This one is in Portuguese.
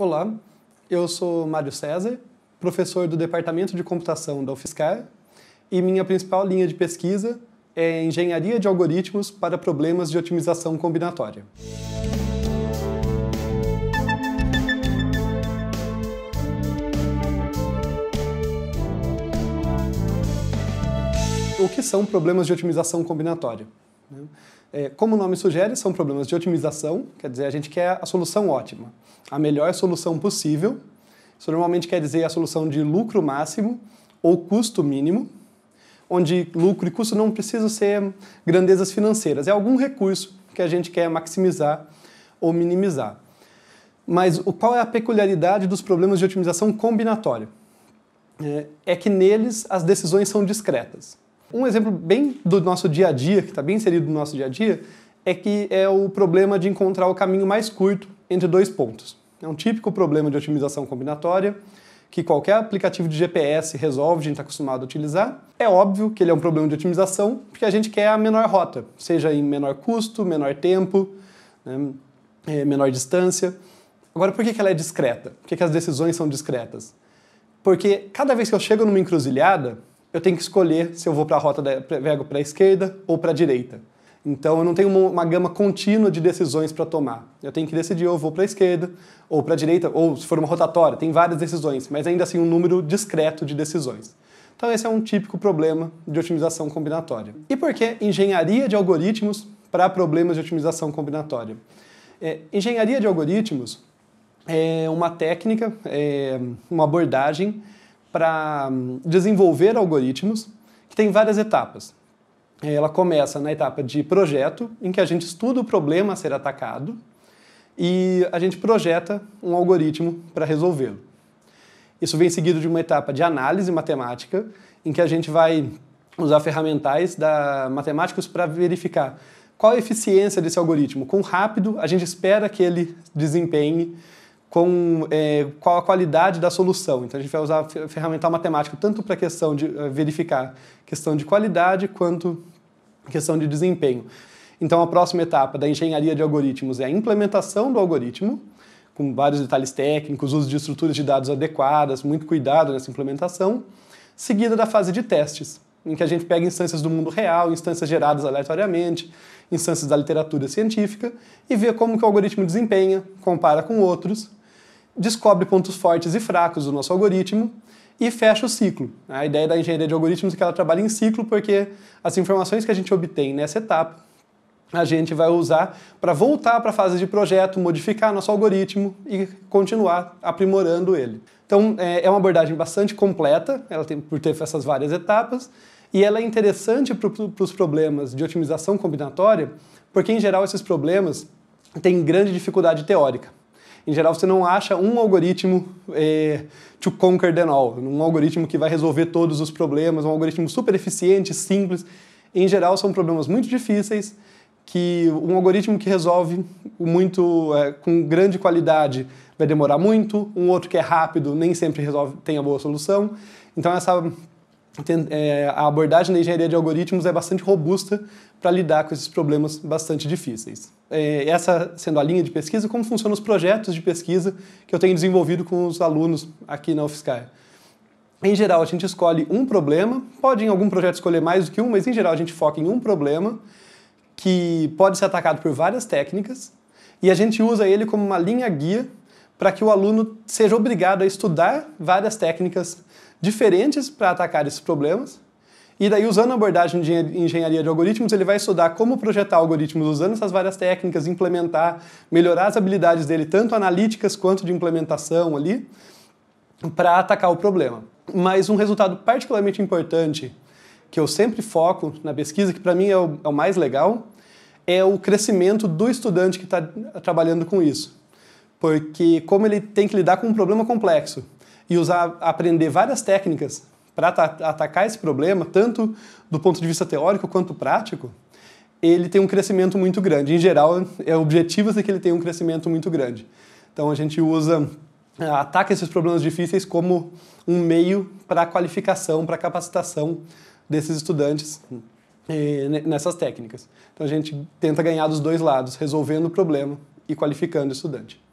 Olá, eu sou Mário César, professor do Departamento de Computação da UFSCar e minha principal linha de pesquisa é engenharia de algoritmos para problemas de otimização combinatória. O que são problemas de otimização combinatória? Né? É, como o nome sugere, são problemas de otimização, quer dizer, a gente quer a solução ótima, a melhor solução possível. Isso normalmente quer dizer a solução de lucro máximo ou custo mínimo, onde lucro e custo não precisam ser grandezas financeiras, é algum recurso que a gente quer maximizar ou minimizar. Mas o, qual é a peculiaridade dos problemas de otimização combinatório? é, é que neles as decisões são discretas. Um exemplo bem do nosso dia a dia, que está bem inserido no nosso dia a dia, é que é o problema de encontrar o caminho mais curto entre dois pontos. É um típico problema de otimização combinatória que qualquer aplicativo de GPS resolve, a gente está acostumado a utilizar. É óbvio que ele é um problema de otimização, porque a gente quer a menor rota, seja em menor custo, menor tempo, né, é, menor distância. Agora, por que ela é discreta? Por que as decisões são discretas? Porque cada vez que eu chego numa encruzilhada, eu tenho que escolher se eu vou para a rota da, para a esquerda ou para a direita. Então eu não tenho uma, uma gama contínua de decisões para tomar. Eu tenho que decidir ou vou para a esquerda ou para a direita, ou se for uma rotatória, tem várias decisões, mas ainda assim um número discreto de decisões. Então esse é um típico problema de otimização combinatória. E por que engenharia de algoritmos para problemas de otimização combinatória? É, engenharia de algoritmos é uma técnica, é uma abordagem para hum, desenvolver algoritmos que tem várias etapas. Eh, ela começa na etapa de projeto, em que a gente estuda o problema a ser atacado e a gente projeta um algoritmo para resolvê-lo. Isso vem seguido de uma etapa de análise matemática, em que a gente vai usar ferramentais da matemáticos para verificar qual a eficiência desse algoritmo. Quão rápido a gente espera que ele desempenhe com, é, qual a qualidade da solução. Então a gente vai usar ferramental matemático tanto para questão de eh, verificar questão de qualidade quanto questão de desempenho. Então a próxima etapa da engenharia de algoritmos é a implementação do algoritmo, com vários detalhes técnicos, uso de estruturas de dados adequadas, muito cuidado nessa implementação, seguida da fase de testes, em que a gente pega instâncias do mundo real, instâncias geradas aleatoriamente, instâncias da literatura científica e vê como que o algoritmo desempenha, compara com outros descobre pontos fortes e fracos do nosso algoritmo e fecha o ciclo. A ideia da engenharia de algoritmos é que ela trabalha em ciclo porque as informações que a gente obtém nessa etapa a gente vai usar para voltar para a fase de projeto, modificar nosso algoritmo e continuar aprimorando ele. Então é, é uma abordagem bastante completa, ela tem por ter essas várias etapas e ela é interessante para os problemas de otimização combinatória, porque em geral esses problemas têm grande dificuldade teórica em geral você não acha um algoritmo é, to conquer them all, um algoritmo que vai resolver todos os problemas, um algoritmo super eficiente, simples. Em geral são problemas muito difíceis que um algoritmo que resolve muito é, com grande qualidade vai demorar muito, um outro que é rápido nem sempre resolve tem a boa solução. Então essa é, a abordagem da engenharia de algoritmos é bastante robusta para lidar com esses problemas bastante difíceis. É, essa sendo a linha de pesquisa, como funcionam os projetos de pesquisa que eu tenho desenvolvido com os alunos aqui na UFSCar. Em geral, a gente escolhe um problema, pode em algum projeto escolher mais do que um, mas em geral a gente foca em um problema que pode ser atacado por várias técnicas e a gente usa ele como uma linha guia para que o aluno seja obrigado a estudar várias técnicas diferentes para atacar esses problemas. E daí, usando a abordagem de engenharia de algoritmos, ele vai estudar como projetar algoritmos usando essas várias técnicas, implementar, melhorar as habilidades dele, tanto analíticas quanto de implementação ali, para atacar o problema. Mas um resultado particularmente importante que eu sempre foco na pesquisa, que para mim é o, é o, mais legal, é o crescimento do estudante que está trabalhando com isso. Porque como ele tem que lidar com um problema complexo, e usar, aprender várias técnicas para atacar esse problema, tanto do ponto de vista teórico quanto prático, ele tem um crescimento muito grande. Em geral, é objetivo é que ele tenha um crescimento muito grande. Então a gente usa eh, ataca esses problemas difíceis como um meio para qualificação, para capacitação desses estudantes eh, nessas técnicas. Então a gente tenta ganhar dos dois lados, resolvendo o problema e qualificando o estudante.